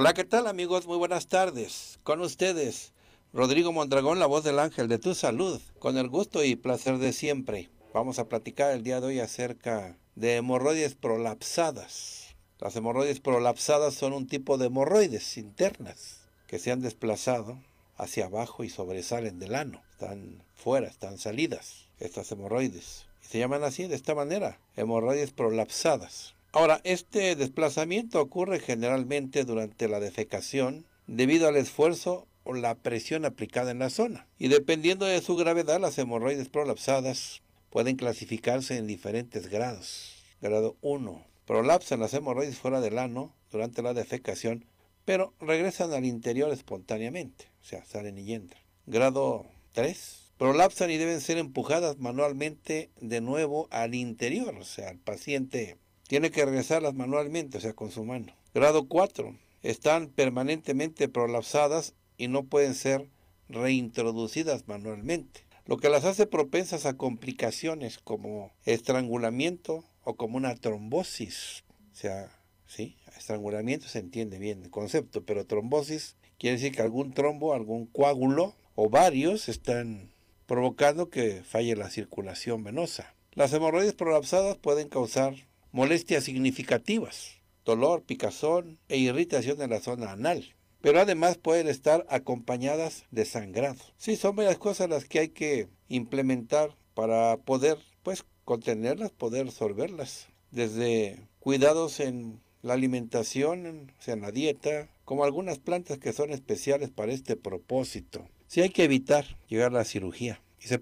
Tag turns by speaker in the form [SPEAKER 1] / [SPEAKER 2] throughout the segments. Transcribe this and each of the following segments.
[SPEAKER 1] Hola, ¿qué tal amigos? Muy buenas tardes. Con ustedes, Rodrigo Mondragón, la voz del ángel de tu salud, con el gusto y placer de siempre. Vamos a platicar el día de hoy acerca de hemorroides prolapsadas. Las hemorroides prolapsadas son un tipo de hemorroides internas que se han desplazado hacia abajo y sobresalen del ano. Están fuera, están salidas estas hemorroides. Y se llaman así, de esta manera, hemorroides prolapsadas. Ahora, este desplazamiento ocurre generalmente durante la defecación debido al esfuerzo o la presión aplicada en la zona. Y dependiendo de su gravedad, las hemorroides prolapsadas pueden clasificarse en diferentes grados. Grado 1. Prolapsan las hemorroides fuera del ano durante la defecación, pero regresan al interior espontáneamente, o sea, salen y entran. Grado 3. Prolapsan y deben ser empujadas manualmente de nuevo al interior, o sea, al paciente tiene que regresarlas manualmente, o sea, con su mano. Grado 4, están permanentemente prolapsadas y no pueden ser reintroducidas manualmente, lo que las hace propensas a complicaciones como estrangulamiento o como una trombosis. O sea, sí, estrangulamiento se entiende bien el concepto, pero trombosis quiere decir que algún trombo, algún coágulo o varios están provocando que falle la circulación venosa. Las hemorroides prolapsadas pueden causar molestias significativas, dolor, picazón e irritación en la zona anal. Pero además pueden estar acompañadas de sangrado. Sí, son varias cosas las que hay que implementar para poder, pues, contenerlas, poder absorberlas. Desde cuidados en la alimentación, o sea, en la dieta, como algunas plantas que son especiales para este propósito. Sí hay que evitar llegar a la cirugía. Y se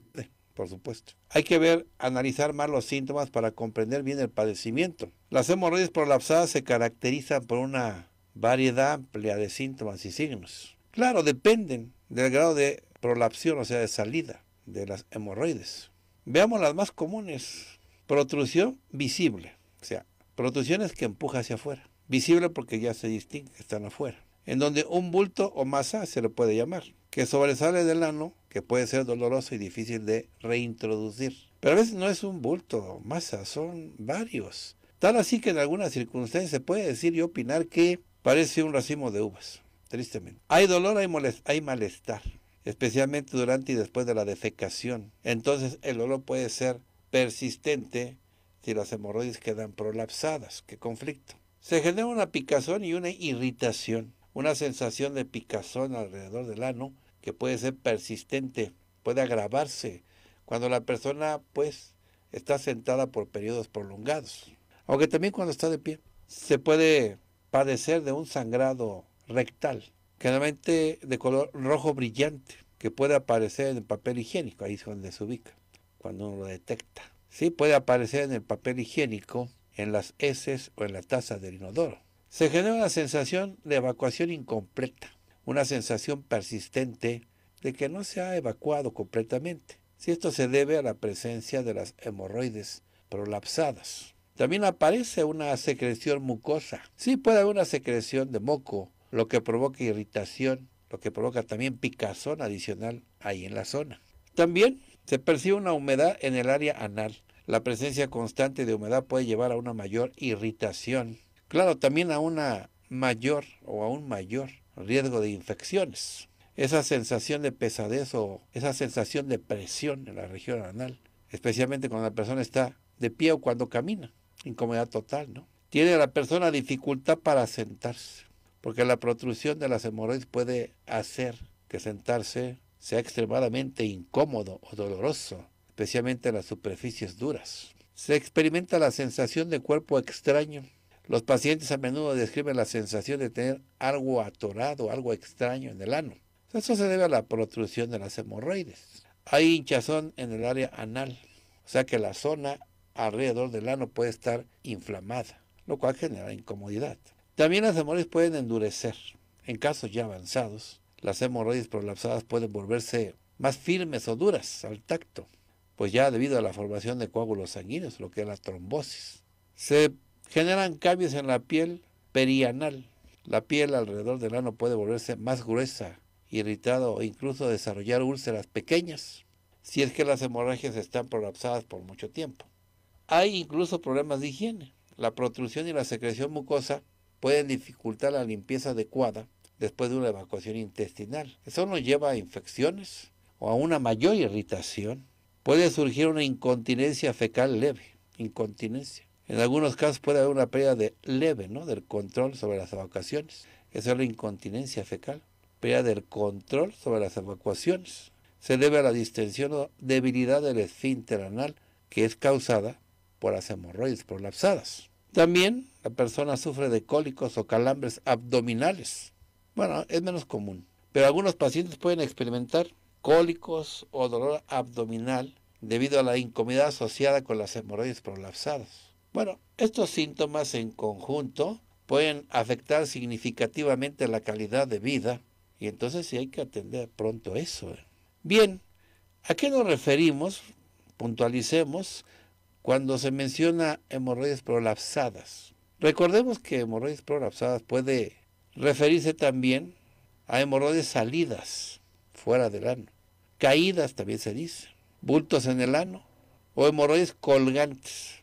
[SPEAKER 1] por supuesto. Hay que ver, analizar más los síntomas para comprender bien el padecimiento. Las hemorroides prolapsadas se caracterizan por una variedad amplia de síntomas y signos. Claro, dependen del grado de prolapsión, o sea, de salida de las hemorroides. Veamos las más comunes. Protrusión visible, o sea, protrusiones que empuja hacia afuera. Visible porque ya se distingue, están afuera. En donde un bulto o masa se le puede llamar, que sobresale del ano que puede ser doloroso y difícil de reintroducir. Pero a veces no es un bulto, masa, son varios. Tal así que en algunas circunstancias se puede decir y opinar que parece un racimo de uvas, tristemente. Hay dolor, hay, hay malestar, especialmente durante y después de la defecación. Entonces el dolor puede ser persistente si las hemorroides quedan prolapsadas. ¡Qué conflicto! Se genera una picazón y una irritación, una sensación de picazón alrededor del ano que puede ser persistente, puede agravarse cuando la persona pues está sentada por periodos prolongados, aunque también cuando está de pie. Se puede padecer de un sangrado rectal, generalmente de color rojo brillante, que puede aparecer en el papel higiénico, ahí es donde se ubica, cuando uno lo detecta. Sí, puede aparecer en el papel higiénico, en las heces o en la taza del inodoro. Se genera una sensación de evacuación incompleta, una sensación persistente de que no se ha evacuado completamente, si esto se debe a la presencia de las hemorroides prolapsadas. También aparece una secreción mucosa. Sí puede haber una secreción de moco, lo que provoca irritación, lo que provoca también picazón adicional ahí en la zona. También se percibe una humedad en el área anal. La presencia constante de humedad puede llevar a una mayor irritación. Claro, también a una mayor o aún mayor riesgo de infecciones. Esa sensación de pesadez o esa sensación de presión en la región anal, especialmente cuando la persona está de pie o cuando camina, incomodidad total, ¿no? Tiene la persona dificultad para sentarse, porque la protrusión de las hemorroides puede hacer que sentarse sea extremadamente incómodo o doloroso, especialmente en las superficies duras. Se experimenta la sensación de cuerpo extraño los pacientes a menudo describen la sensación de tener algo atorado, algo extraño en el ano. Eso se debe a la protrusión de las hemorroides. Hay hinchazón en el área anal, o sea que la zona alrededor del ano puede estar inflamada, lo cual genera incomodidad. También las hemorroides pueden endurecer. En casos ya avanzados, las hemorroides prolapsadas pueden volverse más firmes o duras al tacto, pues ya debido a la formación de coágulos sanguíneos, lo que es la trombosis. Se generan cambios en la piel perianal. La piel alrededor del ano puede volverse más gruesa, irritada o incluso desarrollar úlceras pequeñas si es que las hemorragias están prolapsadas por mucho tiempo. Hay incluso problemas de higiene. La protrusión y la secreción mucosa pueden dificultar la limpieza adecuada después de una evacuación intestinal. Eso nos lleva a infecciones o a una mayor irritación. Puede surgir una incontinencia fecal leve, incontinencia. En algunos casos puede haber una pérdida de leve del control sobre las evacuaciones. Esa es la incontinencia fecal. Pérdida del control sobre las evacuaciones. Se debe a la distensión o debilidad del esfínter anal que es causada por las hemorroides prolapsadas. También la persona sufre de cólicos o calambres abdominales. Bueno, es menos común, pero algunos pacientes pueden experimentar cólicos o dolor abdominal debido a la incomodidad asociada con las hemorroides prolapsadas. Bueno, estos síntomas en conjunto pueden afectar significativamente la calidad de vida y entonces sí hay que atender pronto eso. ¿eh? Bien, ¿a qué nos referimos? Puntualicemos cuando se menciona hemorroides prolapsadas. Recordemos que hemorroides prolapsadas puede referirse también a hemorroides salidas fuera del ano, caídas también se dice, bultos en el ano o hemorroides colgantes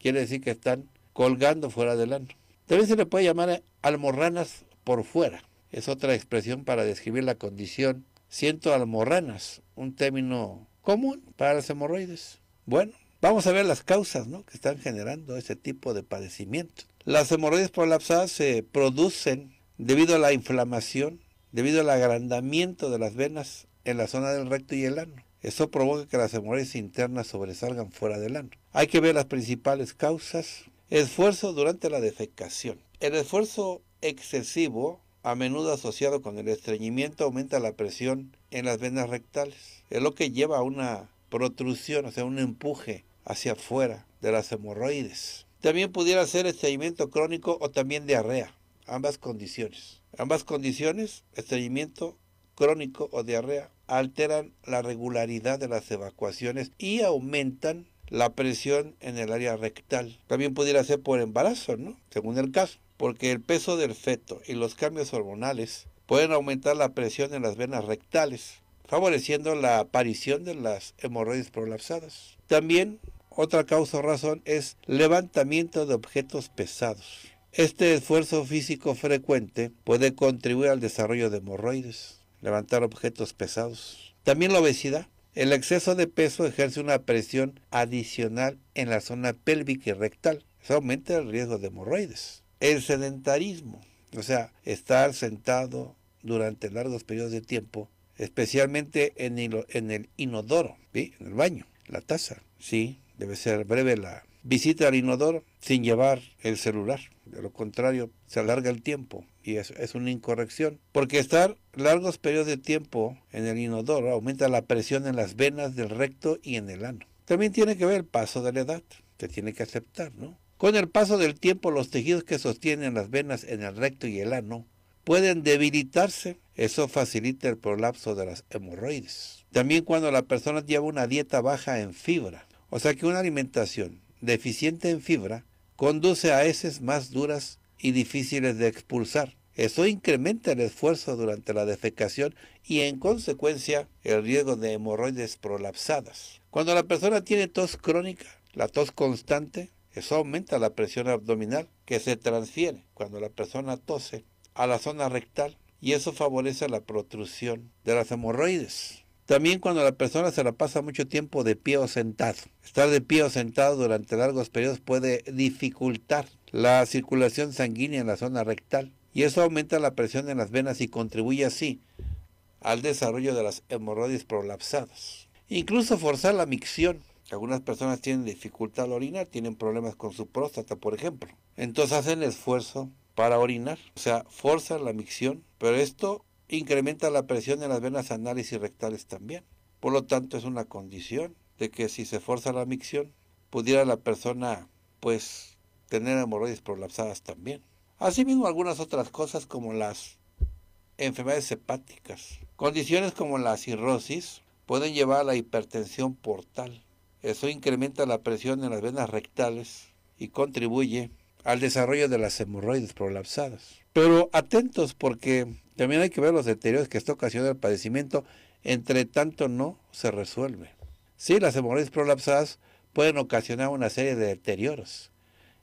[SPEAKER 1] quiere decir que están colgando fuera del ano. También se le puede llamar almorranas por fuera. Es otra expresión para describir la condición. Siento almorranas, un término común para las hemorroides. Bueno, vamos a ver las causas que están generando ese tipo de padecimiento. Las hemorroides prolapsadas se producen debido a la inflamación, debido al agrandamiento de las venas en la zona del recto y el ano. Eso provoca que las hemorroides internas sobresalgan fuera del ano. Hay que ver las principales causas. Esfuerzo durante la defecación. El esfuerzo excesivo, a menudo asociado con el estreñimiento, aumenta la presión en las venas rectales. Es lo que lleva a una protrusión, o sea, un empuje hacia afuera de las hemorroides. También pudiera ser estreñimiento crónico o también diarrea, ambas condiciones. Ambas condiciones, estreñimiento crónico o diarrea, alteran la regularidad de las evacuaciones y aumentan la presión en el área rectal. También pudiera ser por embarazo, ¿no? Según el caso, porque el peso del feto y los cambios hormonales pueden aumentar la presión en las venas rectales, favoreciendo la aparición de las hemorroides prolapsadas. También, otra causa o razón es levantamiento de objetos pesados. Este esfuerzo físico frecuente puede contribuir al desarrollo de hemorroides levantar objetos pesados. También la obesidad. El exceso de peso ejerce una presión adicional en la zona pélvica y rectal. Eso aumenta el riesgo de hemorroides. El sedentarismo, o sea, estar sentado durante largos periodos de tiempo, especialmente en el, inodoro, en el baño, la taza. Sí, debe ser breve la, visita al inodoro sin llevar el celular. De lo contrario, se alarga el tiempo y es, es una incorrección. Porque estar largos periodos de tiempo en el inodoro aumenta la presión en las venas del recto y en el ano. También tiene que ver el paso de la edad. Se tiene que aceptar, ¿no? Con el paso del tiempo, los tejidos que sostienen las venas en el recto y el ano pueden debilitarse. Eso facilita el prolapso de las hemorroides. También cuando la persona lleva una dieta baja en fibra. O sea que una alimentación deficiente en fibra, conduce a heces más duras y difíciles de expulsar. Eso incrementa el esfuerzo durante la defecación y en consecuencia el riesgo de hemorroides prolapsadas. Cuando la persona tiene tos crónica, la tos constante, eso aumenta la presión abdominal que se transfiere cuando la persona tose a la zona rectal y eso favorece la protrusión de las hemorroides. También cuando la persona se la pasa mucho tiempo de pie o sentado. Estar de pie o sentado durante largos periodos puede dificultar la circulación sanguínea en la zona rectal y eso aumenta la presión en las venas y contribuye así al desarrollo de las hemorroides prolapsadas. Incluso forzar la micción. Algunas personas tienen dificultad al orinar, tienen problemas con su próstata, por ejemplo. Entonces hacen esfuerzo para orinar, o sea, forzan la micción, pero esto incrementa la presión en las venas anales y rectales también. Por lo tanto, es una condición de que si se fuerza la micción, pudiera la persona, pues, tener hemorroides prolapsadas también. Asimismo, algunas otras cosas como las enfermedades hepáticas. Condiciones como la cirrosis pueden llevar a la hipertensión portal. Eso incrementa la presión en las venas rectales y contribuye al desarrollo de las hemorroides prolapsadas. Pero atentos porque también hay que ver los deterioros que esta ocasiona el padecimiento, entre tanto no se resuelve. Sí, las hemorroides prolapsadas pueden ocasionar una serie de deterioros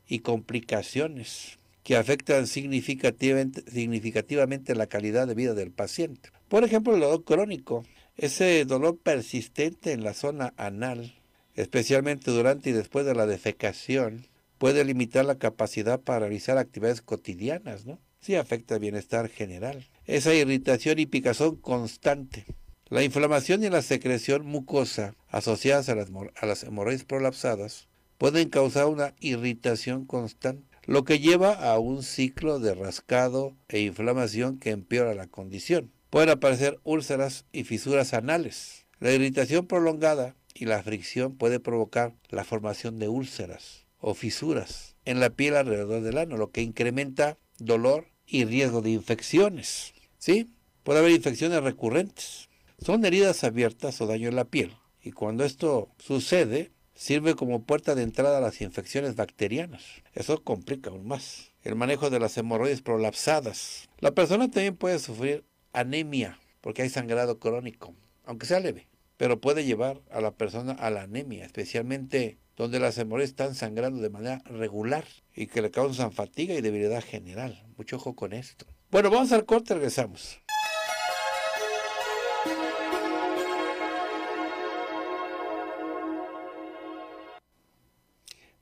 [SPEAKER 1] y complicaciones que afectan significativamente, la calidad de vida del paciente. Por ejemplo, el dolor crónico, ese dolor persistente en la zona anal, especialmente durante y después de la defecación, puede limitar la capacidad para realizar actividades cotidianas, ¿no? Sí afecta el bienestar general esa irritación y picazón constante. La inflamación y la secreción mucosa asociadas a las, a hemorroides prolapsadas pueden causar una irritación constante, lo que lleva a un ciclo de rascado e inflamación que empeora la condición. Pueden aparecer úlceras y fisuras anales. La irritación prolongada y la fricción puede provocar la formación de úlceras o fisuras en la piel alrededor del ano, lo que incrementa dolor y riesgo de infecciones. ¿sí? Puede haber infecciones recurrentes. Son heridas abiertas o daño en la piel. Y cuando esto sucede, sirve como puerta de entrada a las infecciones bacterianas. Eso complica aún más. El manejo de las hemorroides prolapsadas. La persona también puede sufrir anemia porque hay sangrado crónico, aunque sea leve, pero puede llevar a la persona a la anemia, especialmente donde las hemorroides están sangrando de manera regular y que le causan fatiga y debilidad general. Mucho ojo con esto. Bueno, vamos al corte, regresamos.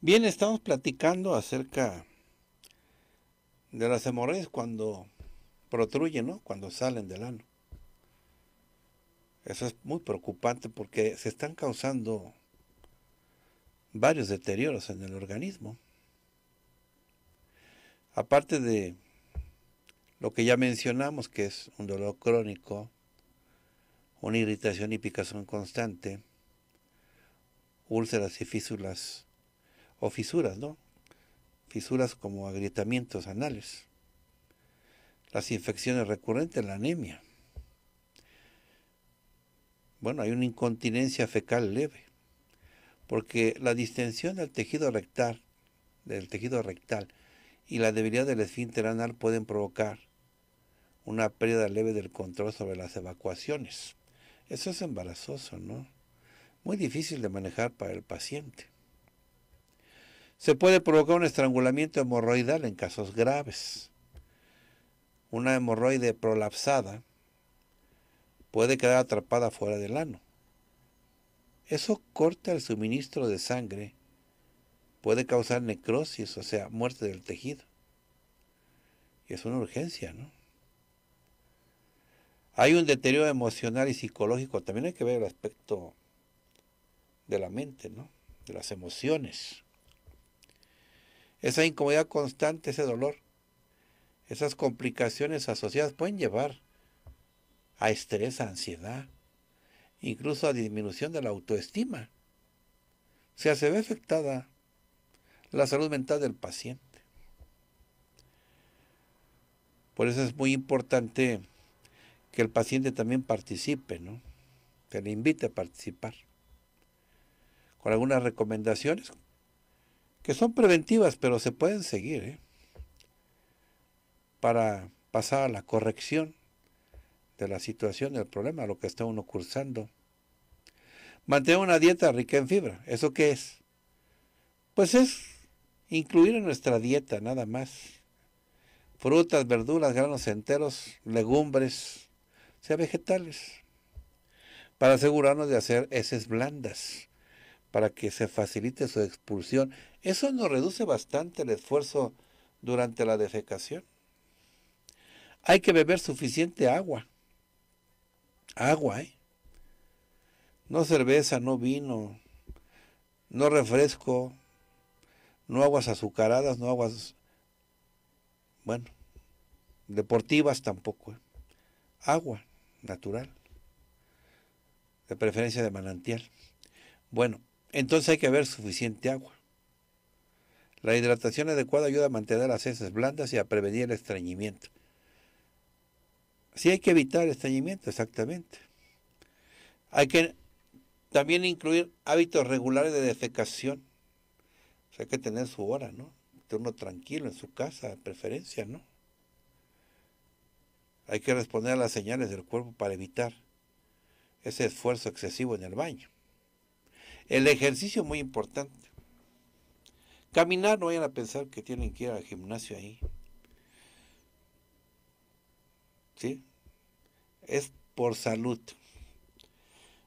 [SPEAKER 1] Bien, estamos platicando acerca de las hemorroides cuando protruyen, ¿no? Cuando salen del ano. Eso es muy preocupante porque se están causando varios deterioros en el organismo. Aparte de lo que ya mencionamos, que es un dolor crónico, una irritación y picazón constante, úlceras y físulas, o fisuras, ¿no? Fisuras como agrietamientos anales, las infecciones recurrentes, la anemia. Bueno, hay una incontinencia fecal leve, porque la distensión del tejido rectal, del tejido rectal y la debilidad del esfínter anal pueden provocar una pérdida leve del control sobre las evacuaciones. Eso es embarazoso, ¿no? Muy difícil de manejar para el paciente. Se puede provocar un estrangulamiento hemorroidal en casos graves. Una hemorroide prolapsada puede quedar atrapada fuera del ano. Eso corta el suministro de sangre, puede causar necrosis, o sea, muerte del tejido. Y es una urgencia, ¿no? Hay un deterioro emocional y psicológico. También hay que ver el aspecto de la mente, ¿no? De las emociones. Esa incomodidad constante, ese dolor, esas complicaciones asociadas pueden llevar a estrés, a ansiedad, incluso a disminución de la autoestima. O sea, se ve afectada la salud mental del paciente. Por eso es muy importante que el paciente también participe, ¿no? Que le invite a participar. Con algunas recomendaciones que son preventivas, pero se pueden seguir, ¿eh? Para pasar a la corrección de la situación, del problema, lo que está uno cursando. Mantener una dieta rica en fibra. ¿Eso qué es? Pues es incluir en nuestra dieta nada más. Frutas, verduras, granos enteros, legumbres, sea vegetales, para asegurarnos de hacer heces blandas, para que se facilite su expulsión. Eso nos reduce bastante el esfuerzo durante la defecación. Hay que beber suficiente agua. Agua, ¿eh? No cerveza, no vino, no refresco, no aguas azucaradas, no aguas, bueno, deportivas tampoco. ¿eh? Agua natural, de preferencia de manantial. Bueno, entonces hay que haber suficiente agua. La hidratación adecuada ayuda a mantener las heces blandas y a prevenir el estreñimiento. Sí hay que evitar el estreñimiento, exactamente. Hay que también incluir hábitos regulares de defecación. O pues sea, hay que tener su hora, ¿no? Turno tranquilo en su casa, de preferencia, ¿no? Hay que responder a las señales del cuerpo para evitar ese esfuerzo excesivo en el baño. El ejercicio muy importante. Caminar, no vayan a pensar que tienen que ir al gimnasio ahí. ¿Sí? Es por salud.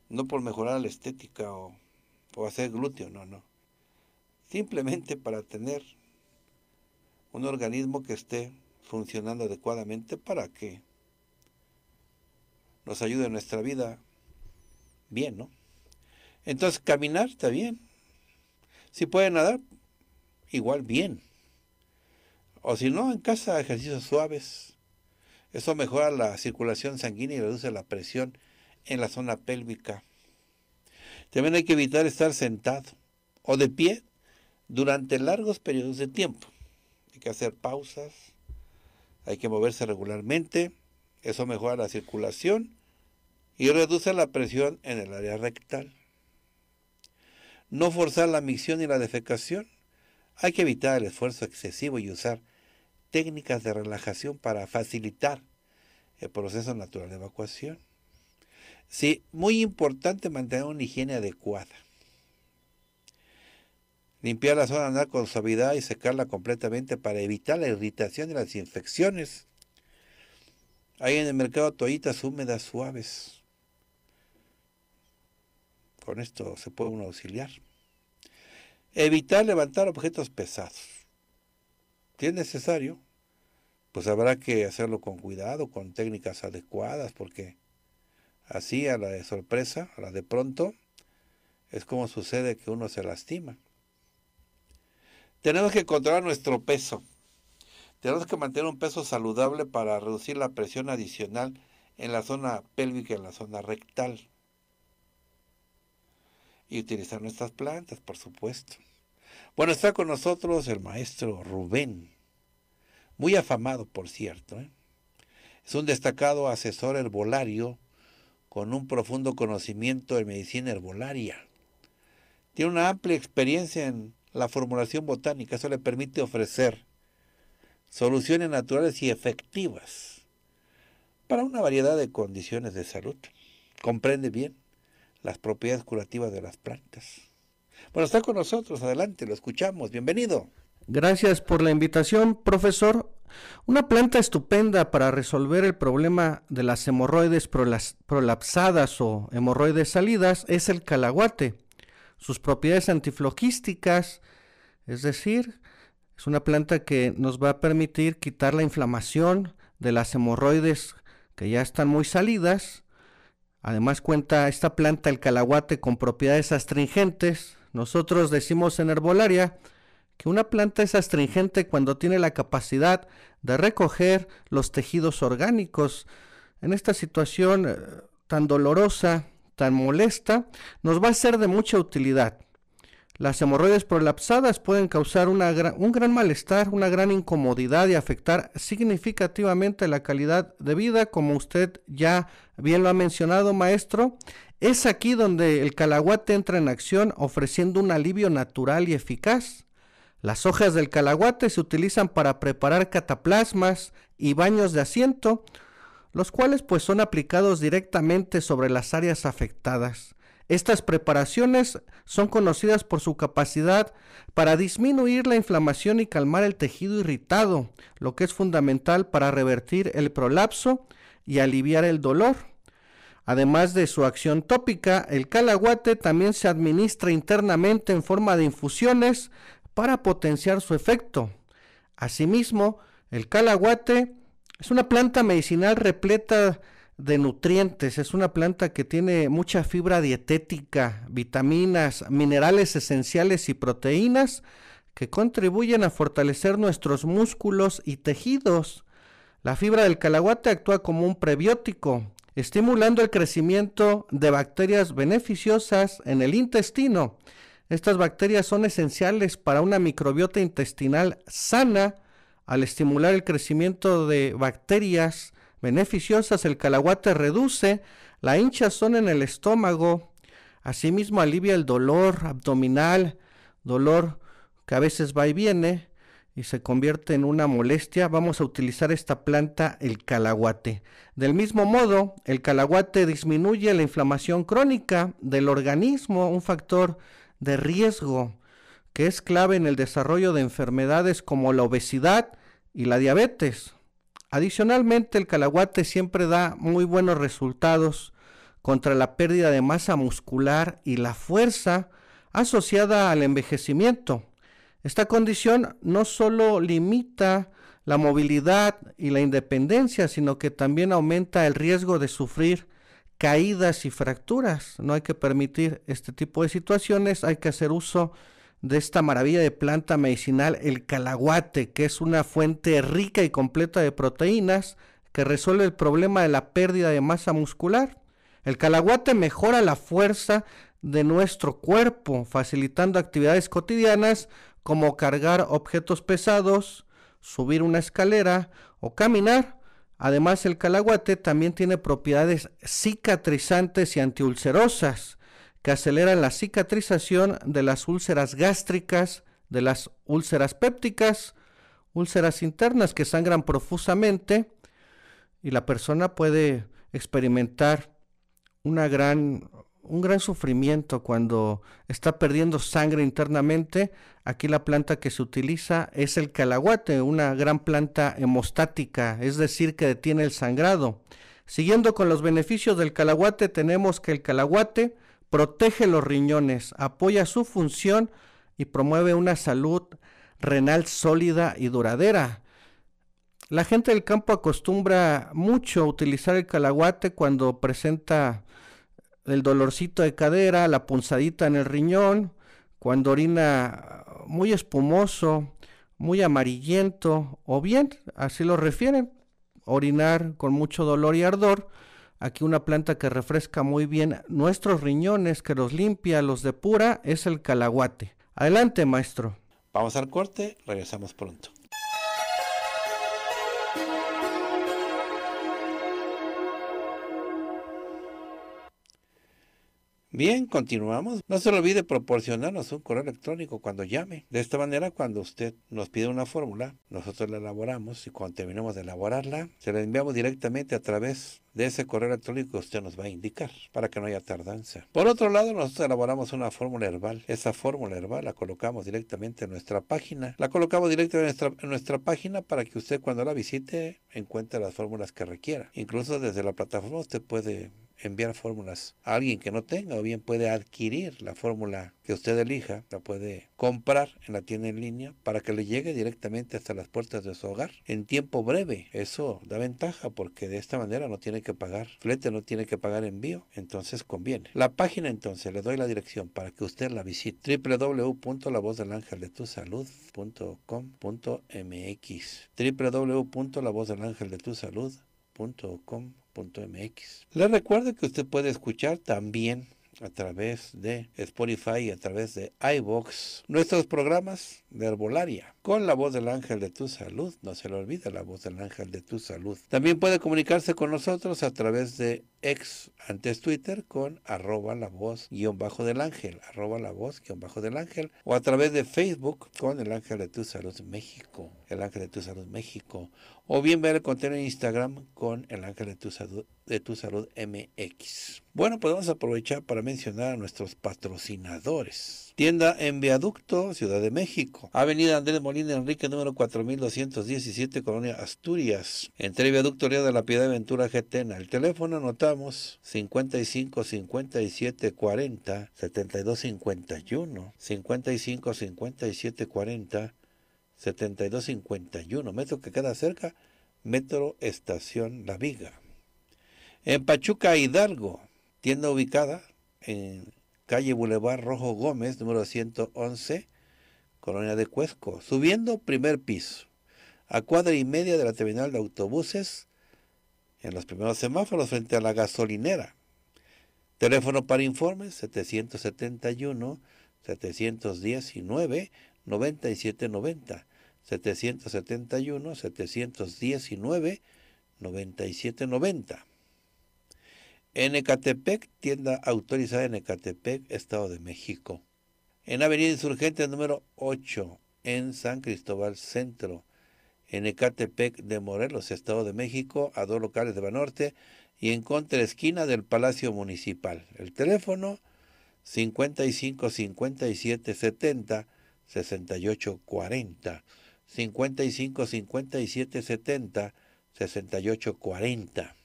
[SPEAKER 1] No por mejorar la estética o, o hacer glúteo, no, no. Simplemente para tener un organismo que esté funcionando adecuadamente para que nos ayude en nuestra vida bien, ¿no? Entonces, caminar está bien. Si puede nadar, igual bien. O si no, en casa ejercicios suaves. Eso mejora la circulación sanguínea y reduce la presión en la zona pélvica. También hay que evitar estar sentado o de pie durante largos periodos de tiempo. Hay que hacer pausas, hay que moverse regularmente, eso mejora la circulación y reduce la presión en el área rectal. No forzar la micción y la defecación. Hay que evitar el esfuerzo excesivo y usar técnicas de relajación para facilitar el proceso natural de evacuación. Sí, muy importante mantener una higiene adecuada. Limpiar la zona anal con suavidad y secarla completamente para evitar la irritación y las infecciones. Hay en el mercado toallitas húmedas suaves. Con esto se puede uno auxiliar. Evitar levantar objetos pesados. Si es necesario, pues habrá que hacerlo con cuidado, con técnicas adecuadas, porque así a la de sorpresa, a la de pronto, es como sucede que uno se lastima. Tenemos que controlar nuestro peso. Tenemos que mantener un peso saludable para reducir la presión adicional en la zona pélvica y en la zona rectal y utilizar nuestras plantas, por supuesto. Bueno, está con nosotros el maestro Rubén, muy afamado, por cierto. ¿eh? Es un destacado asesor herbolario con un profundo conocimiento de medicina herbolaria. Tiene una amplia experiencia en la formulación botánica, eso le permite ofrecer soluciones naturales y efectivas para una variedad de condiciones de salud. Comprende bien las propiedades curativas de las plantas.
[SPEAKER 2] Bueno, está con nosotros, adelante, lo escuchamos, bienvenido. Gracias por la invitación, profesor. Una planta estupenda para resolver el problema de las hemorroides prolapsadas o hemorroides salidas es el calaguate. Sus propiedades antiflogísticas, es decir, es una planta que nos va a permitir quitar la inflamación de las hemorroides que ya están muy salidas Además cuenta esta planta, el calahuate, con propiedades astringentes. Nosotros decimos en herbolaria que una planta es astringente cuando tiene la capacidad de recoger los tejidos orgánicos. En esta situación eh, tan dolorosa, tan molesta, nos va a ser de mucha utilidad. Las hemorroides prolapsadas pueden causar un gran malestar, una gran incomodidad y afectar significativamente la calidad de vida, como usted ya bien lo ha mencionado, maestro. Es aquí donde el calaguate entra en acción ofreciendo un alivio natural y eficaz. Las hojas del calaguate se utilizan para preparar cataplasmas y baños de asiento, los cuales pues son aplicados directamente sobre las áreas afectadas. Estas preparaciones son conocidas por su capacidad para disminuir la inflamación y calmar el tejido irritado, lo que es fundamental para revertir el prolapso y aliviar el dolor. Además de su acción tópica, el calaguate también se administra internamente en forma de infusiones para potenciar su efecto. Asimismo, el calaguate es una planta medicinal repleta de de nutrientes. Es una planta que tiene mucha fibra dietética, vitaminas, minerales esenciales y proteínas que contribuyen a fortalecer nuestros músculos y tejidos. La fibra del calaguate actúa como un prebiótico, estimulando el crecimiento de bacterias beneficiosas en el intestino. Estas bacterias son esenciales para una microbiota intestinal sana al estimular el crecimiento de bacterias beneficiosas, el calaguate reduce la hinchazón en el estómago, asimismo alivia el dolor abdominal, dolor que a veces va y viene y se convierte en una molestia, vamos a utilizar esta planta, el calaguate. Del mismo modo, el calaguate disminuye la inflamación crónica del organismo, un factor de riesgo que es clave en el desarrollo de enfermedades como la obesidad y la diabetes. Adicionalmente, el calahuate siempre da muy buenos resultados contra la pérdida de masa muscular y la fuerza asociada al envejecimiento. Esta condición no solo limita la movilidad y la independencia, sino que también aumenta el riesgo de sufrir caídas y fracturas. No hay que permitir este tipo de situaciones, hay que hacer uso de de esta maravilla de planta medicinal, el calaguate, que es una fuente rica y completa de proteínas que resuelve el problema de la pérdida de masa muscular. El calaguate mejora la fuerza de nuestro cuerpo, facilitando actividades cotidianas como cargar objetos pesados, subir una escalera o caminar. Además, el calaguate también tiene propiedades cicatrizantes y antiulcerosas que aceleran la cicatrización de las úlceras gástricas, de las úlceras pépticas, úlceras internas que sangran profusamente y la persona puede experimentar una gran, un gran sufrimiento cuando está perdiendo sangre internamente. Aquí la planta que se utiliza es el calaguate, una gran planta hemostática, es decir, que detiene el sangrado. Siguiendo con los beneficios del calaguate, tenemos que el calaguate protege los riñones, apoya su función y promueve una salud renal sólida y duradera. La gente del campo acostumbra mucho a utilizar el calaguate cuando presenta el dolorcito de cadera, la punzadita en el riñón, cuando orina muy espumoso, muy amarillento, o bien, así lo refieren, orinar con mucho dolor y ardor, Aquí una planta que refresca muy bien nuestros riñones, que los limpia, los depura, es el calaguate. Adelante, maestro.
[SPEAKER 1] Vamos al corte, regresamos pronto. Bien, continuamos. No se olvide proporcionarnos un correo electrónico cuando llame. De esta manera, cuando usted nos pide una fórmula, nosotros la elaboramos y cuando terminemos de elaborarla, se la enviamos directamente a través de ese correo electrónico que usted nos va a indicar para que no haya tardanza. Por otro lado, nosotros elaboramos una fórmula herbal. Esa fórmula herbal la colocamos directamente en nuestra página. La colocamos directamente en nuestra, en nuestra página para que usted cuando la visite encuentre las fórmulas que requiera. Incluso desde la plataforma usted puede enviar fórmulas a alguien que no tenga o bien puede adquirir la fórmula que usted elija, la puede comprar en la tienda en línea para que le llegue directamente hasta las puertas de su hogar en tiempo breve. Eso da ventaja porque de esta manera no tiene que pagar flete, no tiene que pagar envío, entonces conviene. La página entonces, le doy la dirección para que usted la visite, www.lavozdelangeldetusalud.com.mx www.lavozdelangeldetusalud.com le recuerdo que usted puede escuchar también a través de Spotify y a través de iBox nuestros programas de herbolaria con la voz del ángel de tu salud. No se le olvide la voz del ángel de tu salud. También puede comunicarse con nosotros a través de ex antes Twitter con arroba la voz guión bajo del ángel, arroba la voz guión bajo del ángel, o a través de Facebook con el ángel de tu salud México, el ángel de tu salud México, o bien ver el contenido en Instagram con el ángel de tu salud de MX. Bueno, podemos pues aprovechar para mencionar a nuestros patrocinadores. Tienda en Viaducto, Ciudad de México. Avenida Andrés Molina Enrique, número 4217, Colonia Asturias. Entre Viaducto Río de la Piedad de Ventura, Getena. El teléfono anotamos 55 57 40 72 55 Metro que queda cerca, Metro Estación La Viga. En Pachuca, Hidalgo. Tienda ubicada en calle Boulevard Rojo Gómez, número 111, Colonia de Cuesco, subiendo primer piso, a cuadra y media de la terminal de autobuses, en los primeros semáforos frente a la gasolinera. Teléfono para informes 771-719-9790. 771-719-9790. En Ecatepec, tienda autorizada en Ecatepec, Estado de México. En Avenida Insurgente número 8, en San Cristóbal Centro. En Ecatepec de Morelos, Estado de México, a dos locales de Banorte y en contra esquina del Palacio Municipal. El teléfono 55 57 70 68 40. 55 57 70 68 40.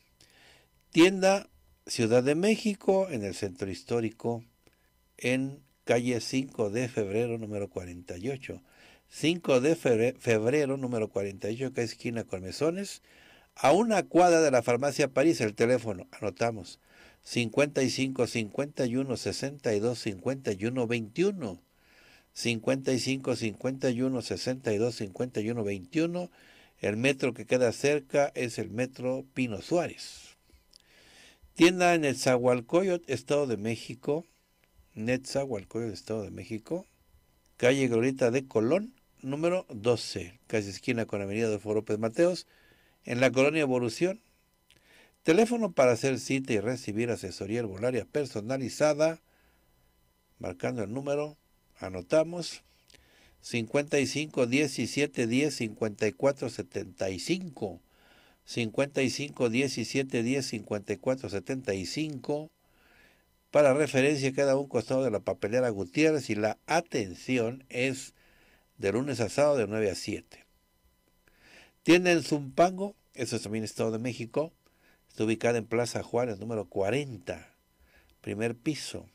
[SPEAKER 1] Tienda Ciudad de México, en el centro histórico, en calle 5 de febrero número 48. 5 de febrero, número 48, que es esquina con a una cuadra de la farmacia París, el teléfono, anotamos, 55 51 62 51 21. 55 51 62 51 21. El metro que queda cerca es el metro Pino Suárez. Tienda en el Zahualcoyot, Estado de México. Netzahualcoyot, Estado de México. Calle Glorita de Colón, número 12, casi esquina con Avenida de López Mateos, en la colonia Evolución. Teléfono para hacer cita y recibir asesoría herbolaria personalizada, marcando el número, anotamos, 55 17 10 54 75. 55 17 10 54 75 para referencia cada un costado de la papelera Gutiérrez y la atención es de lunes a sábado de 9 a 7. Tienda en Zumpango, eso es también Estado de México, está ubicada en Plaza Juárez número 40, primer piso,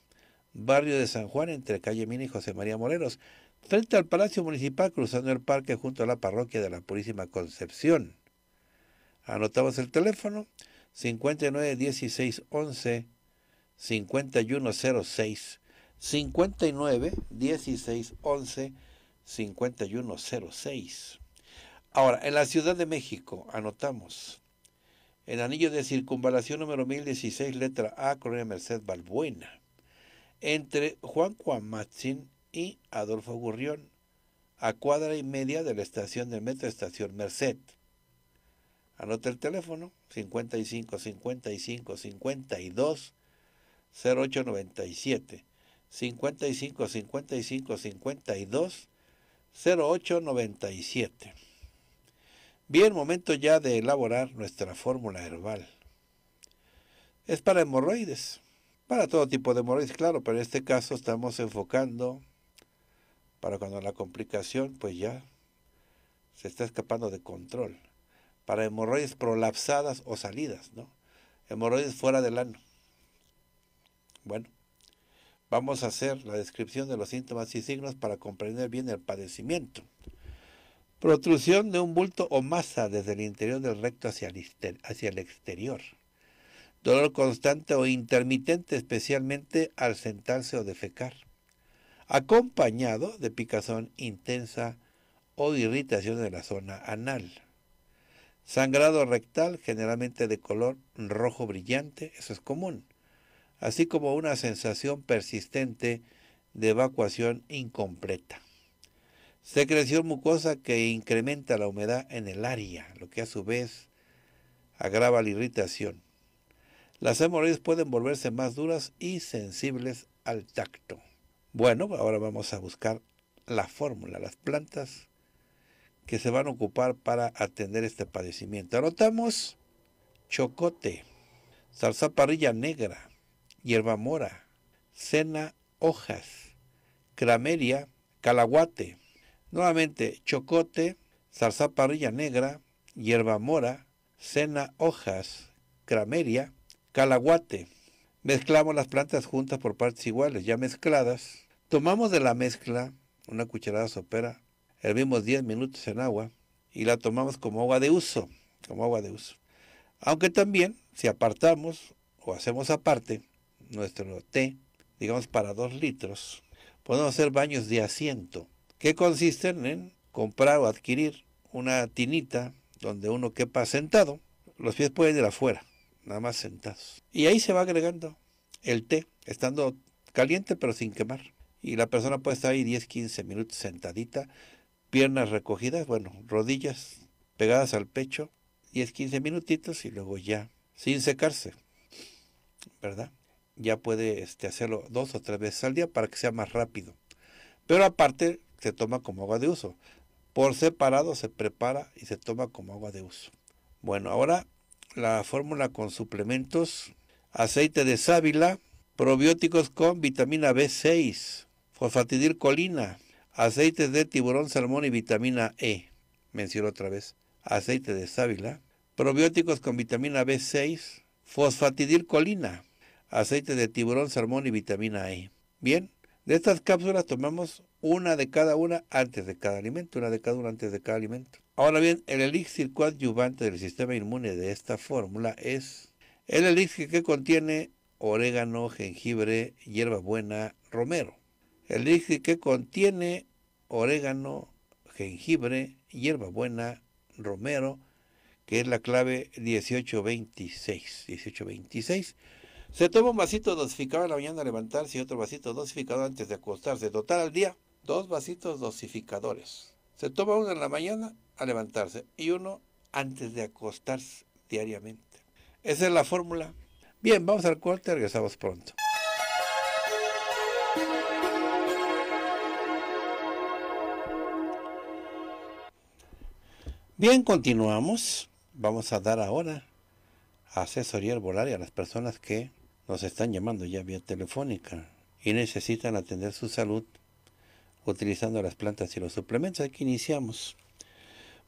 [SPEAKER 1] barrio de San Juan entre calle Mina y José María Morelos, frente al Palacio Municipal cruzando el parque junto a la parroquia de la Purísima Concepción. Anotamos el teléfono 59 16 11 5106 59 16 11 5106. Ahora, en la Ciudad de México, anotamos el anillo de circunvalación número 1016, letra A, Colonia Merced Balbuena, entre Juan Juan Cuamatzin y Adolfo Gurrión, a cuadra y media de la estación del metro Estación Merced. Anota el teléfono 55 55 52 0897. 55 55 52 0897. Bien, momento ya de elaborar nuestra fórmula herbal. Es para hemorroides, para todo tipo de hemorroides, claro, pero en este caso estamos enfocando para cuando la complicación pues ya se está escapando de control para hemorroides prolapsadas o salidas, ¿no? Hemorroides fuera del ano. Bueno, vamos a hacer la descripción de los síntomas y signos para comprender bien el padecimiento. Protrusión de un bulto o masa desde el interior del recto hacia el, hacia el exterior. Dolor constante o intermitente, especialmente al sentarse o defecar. Acompañado de picazón intensa o irritación de la zona anal. Sangrado rectal, generalmente de color rojo brillante, eso es común, así como una sensación persistente de evacuación incompleta. Secreción mucosa que incrementa la humedad en el área, lo que a su vez agrava la irritación. Las hemorroides pueden volverse más duras y sensibles al tacto. Bueno, ahora vamos a buscar la fórmula. Las plantas que se van a ocupar para atender este padecimiento. Anotamos chocote, salsa parrilla negra, hierba mora, cena hojas, crameria, calaguate. Nuevamente, chocote, salsa parrilla negra, hierba mora, cena hojas, crameria, calaguate. Mezclamos las plantas juntas por partes iguales, ya mezcladas. Tomamos de la mezcla una cucharada sopera hervimos 10 minutos en agua y la tomamos como agua de uso, como agua de uso. Aunque también, si apartamos o hacemos aparte nuestro té, digamos para 2 litros, podemos hacer baños de asiento, que consisten en comprar o adquirir una tinita donde uno quepa sentado, los pies pueden ir afuera, nada más sentados. Y ahí se va agregando el té, estando caliente pero sin quemar. Y la persona puede estar ahí 10, 15 minutos sentadita piernas recogidas, bueno, rodillas pegadas al pecho, 10, 15 minutitos y luego ya, sin secarse, ¿verdad? Ya puede este, hacerlo dos o tres veces al día para que sea más rápido. Pero aparte se toma como agua de uso. Por separado se prepara y se toma como agua de uso. Bueno, ahora la fórmula con suplementos, aceite de sábila, probióticos con vitamina B6, fosfatidilcolina, aceites de tiburón, salmón y vitamina E, mencionó otra vez, aceite de sábila, probióticos con vitamina B6, fosfatidilcolina, aceite de tiburón, salmón y vitamina E. Bien, de estas cápsulas tomamos una de cada una antes de cada alimento, una de cada una antes de cada alimento. Ahora bien, el elixir coadyuvante del sistema inmune de esta fórmula es el elixir que contiene orégano, jengibre, hierbabuena, romero. El líquido que contiene orégano, jengibre, hierbabuena, romero, que es la clave 1826. 1826. Se toma un vasito dosificado en la mañana a levantarse y otro vasito dosificado antes de acostarse. Total al día, dos vasitos dosificadores. Se toma uno en la mañana a levantarse y uno antes de acostarse diariamente. Esa es la fórmula. Bien, vamos al corte, regresamos pronto. Bien, continuamos. Vamos a dar ahora asesoría y a las personas que nos están llamando ya vía telefónica y necesitan atender su salud utilizando las plantas y los suplementos. Aquí iniciamos.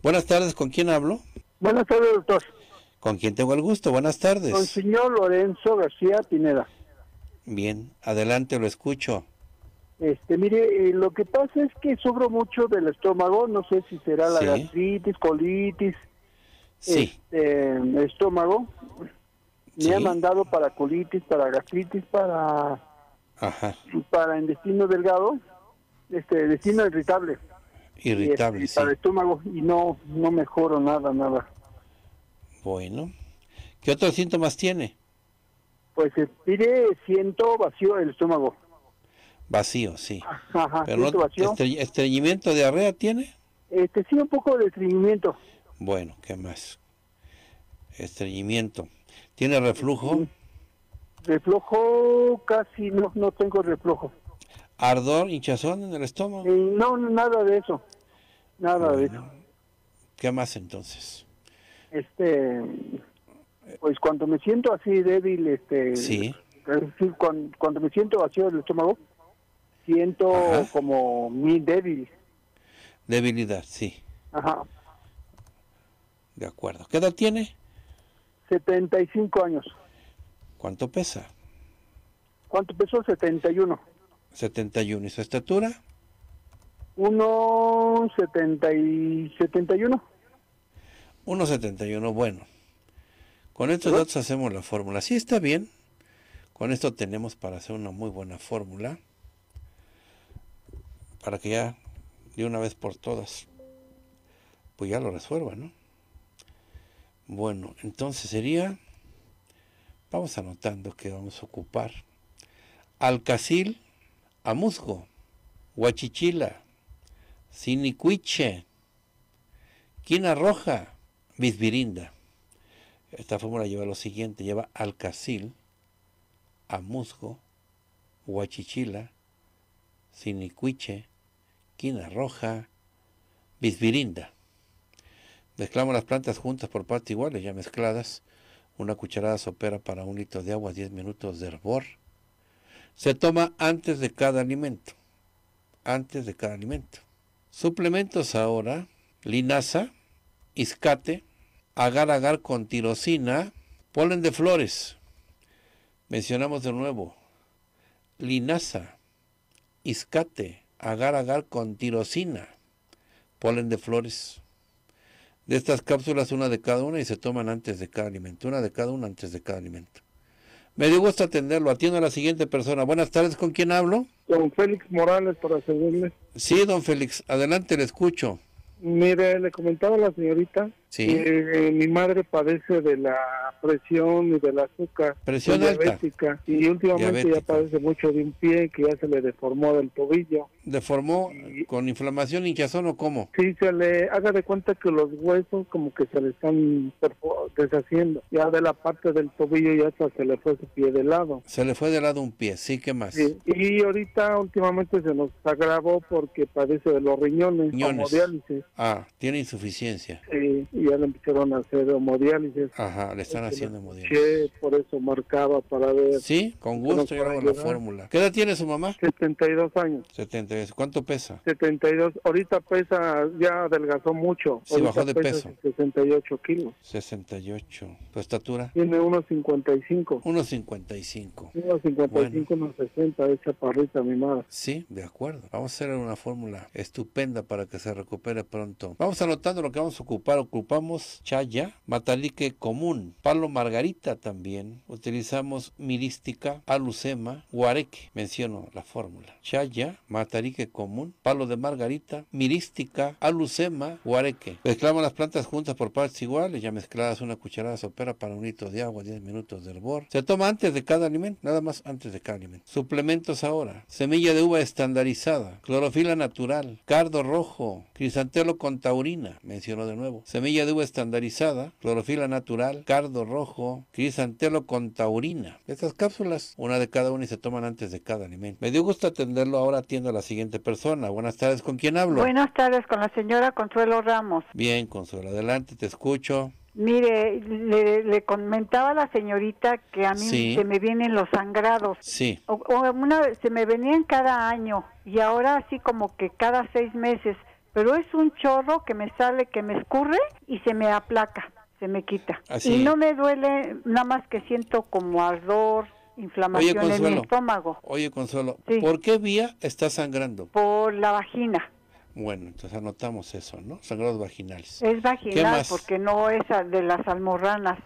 [SPEAKER 1] Buenas tardes, ¿con quién hablo? Buenas tardes, doctor. ¿Con quién tengo el gusto? Buenas tardes. Con el
[SPEAKER 3] señor Lorenzo García Pineda.
[SPEAKER 1] Bien, adelante, lo escucho.
[SPEAKER 3] Este, mire, eh, lo que pasa es que sobro mucho del estómago, no sé si será la gastritis, colitis, sí. Este, estómago. Me ha mandado para colitis, para gastritis, para Ajá. para intestino delgado, este, destino irritable.
[SPEAKER 1] Este, irritable, sí. Para el
[SPEAKER 3] estómago y no no mejoro nada, nada.
[SPEAKER 1] Bueno. ¿Qué otros síntomas tiene?
[SPEAKER 3] Pues eh, mire, siento vacío el estómago.
[SPEAKER 1] Vacío, sí.
[SPEAKER 3] Este
[SPEAKER 1] ¿Estreñimiento de diarrea tiene?
[SPEAKER 3] Este, sí, un poco de estreñimiento.
[SPEAKER 1] Bueno, ¿qué más? Estreñimiento. ¿Tiene reflujo? Este, reflujo casi no, no tengo reflujo. ¿Ardor, hinchazón en el estómago? Eh, no, nada de eso. Nada de eso. ¿Qué más entonces?
[SPEAKER 3] Este, pues cuando me siento así débil, este, ¿Sí? cuando, cuando me siento vacío el estómago, siento como mi débil.
[SPEAKER 1] Debilidad, sí. Ajá. De acuerdo. ¿Qué edad tiene? 75 años. ¿Cuánto pesa? ¿Cuánto pesó? 71. 71. ¿Y su estatura?
[SPEAKER 3] 1,71. 71.
[SPEAKER 1] 1,71. Bueno, con estos datos hacemos la fórmula. ¿Sí está bien, con esto tenemos para hacer una muy buena fórmula para que ya de una vez por todas, pues ya lo resuelva, ¿no? Bueno, entonces sería, vamos anotando que vamos a ocupar Alcacil, Amuzgo, Huachichila, Sinicuiche, Quina Roja, Bisbirinda. Esta fórmula lleva lo siguiente, lleva Alcacil, Amuzgo, Huachichila, cinicuiche, Quina Roja, Bisbirinda. Mezclamos las plantas juntas por partes iguales, ya mezcladas. Una cucharada sopera para un litro de agua, 10 minutos de hervor. Se toma antes de cada alimento. Antes de cada alimento. Suplementos ahora, linaza, iscate, agar-agar con tirosina, polen de flores. Mencionamos de nuevo, linaza, iscate, agar agar con tirosina, polen de flores. De estas cápsulas, una de cada una y se toman antes de cada alimento, una de cada una antes de cada alimento. Me dio gusto atenderlo. Atiendo a la siguiente persona. Buenas tardes, ¿con quién hablo? Don Félix Morales, para seguirle Sí, don Félix, adelante, le escucho.
[SPEAKER 3] Mire, le comentaba a la señorita Sí. Eh, mi madre padece de la presión y del azúcar.
[SPEAKER 1] Presión diabética,
[SPEAKER 3] Y últimamente ya padece mucho de un pie que ya se le deformó del tobillo.
[SPEAKER 1] ¿Deformó con inflamación, hinchazón o cómo?
[SPEAKER 3] Sí, se le haga de cuenta que los huesos como que se le están deshaciendo. Ya de la parte del tobillo ya hasta se le fue su pie de lado.
[SPEAKER 1] Se le fue de lado un pie, sí, ¿qué más?
[SPEAKER 3] Y ahorita últimamente se nos agravó porque padece de los riñones, riñones. como diálisis.
[SPEAKER 1] Ah, tiene insuficiencia.
[SPEAKER 3] Sí y ya le empezaron a hacer hemodiálisis. Ajá,
[SPEAKER 1] le están haciendo hemodiálisis.
[SPEAKER 3] por eso marcaba para ver. Sí, con gusto yo la fórmula.
[SPEAKER 1] ¿Qué edad tiene su mamá? 72 años. 72. ¿Cuánto pesa?
[SPEAKER 3] 72. Ahorita pesa, ya adelgazó mucho. Sí, bajó de peso. 68
[SPEAKER 1] kilos. 68. ¿Tu estatura? Tiene 1,55. 1,55. 1,55, bueno. 60 de parrita, mi madre. Sí, de acuerdo. Vamos a hacer una fórmula estupenda para que se recupere pronto. Vamos anotando lo que vamos a ocupar, ocupar vamos chaya, matalique común, palo margarita también, utilizamos mirística, alucema, guareque, menciono la fórmula, chaya, matarique común, palo de margarita, mirística, alucema, guareque. Mezclamos las plantas juntas por partes iguales, ya mezcladas una cucharada sopera para un litro de agua, 10 minutos de hervor. Se toma antes de cada alimento, nada más antes de cada alimento. Suplementos ahora, semilla de uva estandarizada, clorofila natural, cardo rojo, crisantelo con taurina, menciono de nuevo, semilla estandarizada, clorofila natural, cardo rojo, crisantelo con taurina. Estas cápsulas, una de cada una y se toman antes de cada alimento. Me dio gusto atenderlo, ahora atiendo a la siguiente persona. Buenas tardes, ¿con quién hablo?
[SPEAKER 4] Buenas tardes, con la señora Consuelo Ramos.
[SPEAKER 1] Bien, Consuelo, adelante, te escucho.
[SPEAKER 4] Mire, le, comentaba a la señorita que a mí se me vienen los sangrados. Sí. O, se me venían cada año y ahora así como que cada seis meses pero es un chorro que me sale, que me escurre y se me aplaca, se me quita. Y no me duele, nada más que siento como ardor, inflamación en mi estómago.
[SPEAKER 1] Oye, Consuelo, ¿por qué vía está sangrando?
[SPEAKER 4] Por la vagina.
[SPEAKER 1] Bueno, entonces anotamos eso, ¿no? Sangrados vaginales.
[SPEAKER 4] Es vaginal porque no es de las almorranas.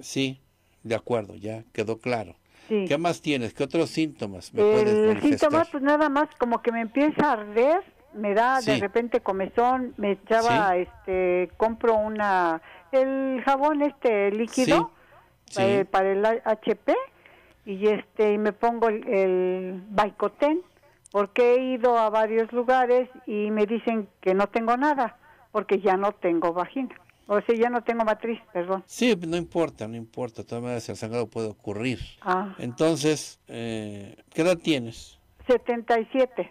[SPEAKER 1] Sí, de acuerdo, ya quedó claro. ¿Qué más tienes? ¿Qué otros síntomas El puedes
[SPEAKER 4] pues nada más como que me empieza a arder me da de repente comezón, me echaba, este, compro una, el jabón este líquido eh, para el HP y este, y me pongo el, el porque he ido a varios lugares y me dicen que no tengo nada porque ya no tengo vagina. O sea, ya no tengo matriz, perdón.
[SPEAKER 1] Sí, no importa, no importa. De todas el sangrado puede ocurrir. Ah. Entonces, eh, ¿qué edad tienes?
[SPEAKER 4] 77.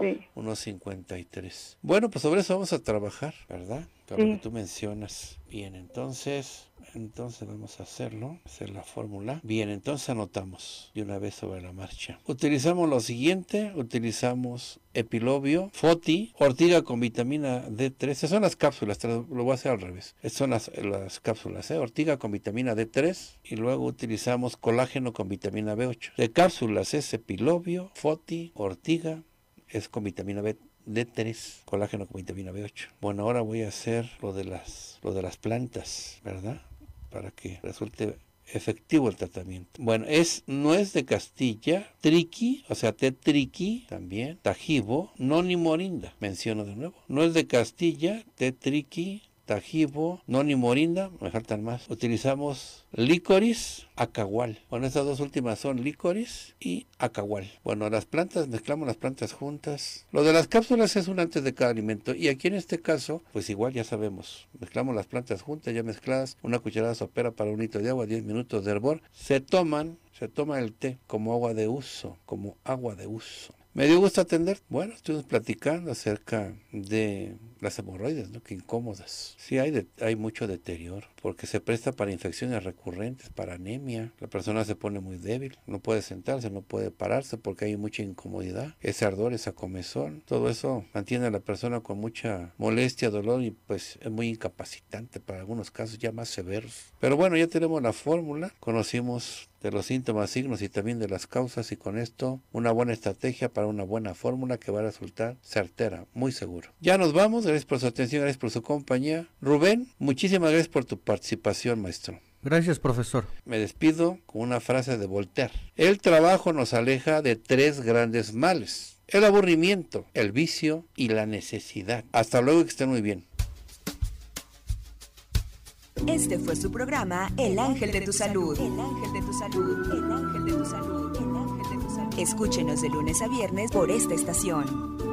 [SPEAKER 1] 1.53. Bueno, pues sobre eso vamos a trabajar, ¿verdad? Claro que tú mencionas. Bien, entonces, entonces vamos a hacerlo, hacer la fórmula. Bien, entonces anotamos de una vez sobre la marcha. Utilizamos lo siguiente, utilizamos epilobio, foti, ortiga con vitamina D3. Esas son las cápsulas, lo voy a hacer al revés. son las, las cápsulas, ¿eh? ortiga con vitamina D3 y luego utilizamos colágeno con vitamina B8. De cápsulas es epilobio, foti, ortiga, es con vitamina B D3, colágeno con vitamina B8. Bueno, ahora voy a hacer lo de las, lo de las plantas, ¿verdad? Para que resulte efectivo el tratamiento. Bueno, es nuez de Castilla, triqui, o sea, té triqui también, tajibo, ni morinda, menciono de nuevo. no es de Castilla, té triqui, Tajibo, Noni Morinda, me faltan más. Utilizamos licoris, acahual. Bueno, estas dos últimas son licoris y acahual. Bueno, las plantas, mezclamos las plantas juntas. Lo de las cápsulas es un antes de cada alimento. Y aquí en este caso, pues igual ya sabemos. Mezclamos las plantas juntas, ya mezcladas. Una cucharada sopera para un litro de agua, 10 minutos de hervor. Se toman, se toma el té como agua de uso, como agua de uso. Me dio gusto atender. Bueno, estuvimos platicando acerca de las hemorroides, ¿no? Qué incómodas. Sí, hay, hay mucho deterioro, porque se presta para infecciones recurrentes, para anemia. La persona se pone muy débil, no puede sentarse, no puede pararse porque hay mucha incomodidad. Ese ardor, esa comezón, todo eso mantiene a la persona con mucha molestia, dolor y pues es muy incapacitante para algunos casos ya más severos. Pero bueno, ya tenemos la fórmula, conocimos de los síntomas, signos y también de las causas y con esto una buena estrategia para una buena fórmula que va a resultar certera, muy seguro. Ya nos vamos, gracias por su atención, gracias por su compañía. Rubén, muchísimas gracias por tu participación, maestro.
[SPEAKER 2] Gracias, profesor.
[SPEAKER 1] Me despido con una frase de Voltaire. El trabajo nos aleja de tres grandes males. El aburrimiento, el vicio y la necesidad. Hasta luego que estén muy bien.
[SPEAKER 3] Este fue su programa El Ángel de tu Salud. El Ángel de tu Salud. El de Escúchenos de lunes a viernes por esta estación.